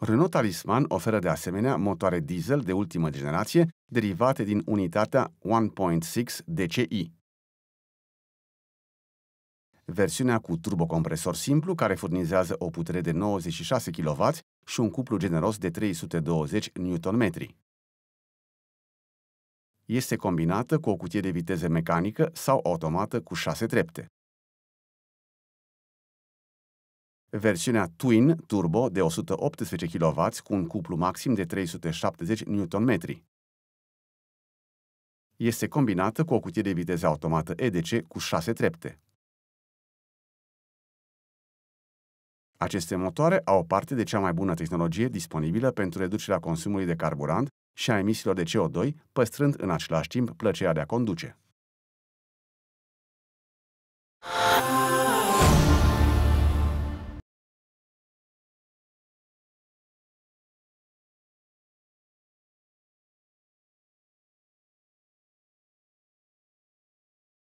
Renault Talisman oferă de asemenea motoare diesel de ultimă generație derivate din unitatea 1.6 DCI. Versiunea cu turbocompresor simplu, care furnizează o putere de 96 kW și un cuplu generos de 320 Nm. Este combinată cu o cutie de viteze mecanică sau automată cu șase trepte. Versiunea Twin Turbo de 118 kW cu un cuplu maxim de 370 Nm. Este combinată cu o cutie de viteză automată EDC cu 6 trepte. Aceste motoare au parte de cea mai bună tehnologie disponibilă pentru reducerea consumului de carburant și a emisiilor de CO2, păstrând în același timp plăcerea de a conduce.